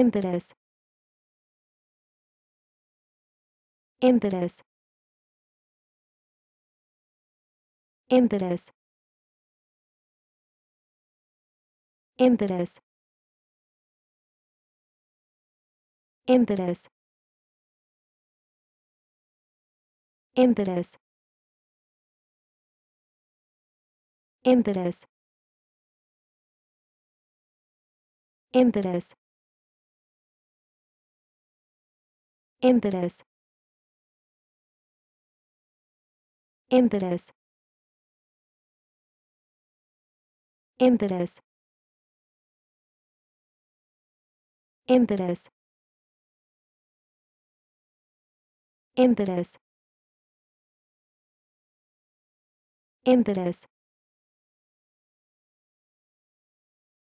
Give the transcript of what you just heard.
impetus impetus impetus impetus impetus impetus impetus impetus impetus impetus impetus impetus impetus impetus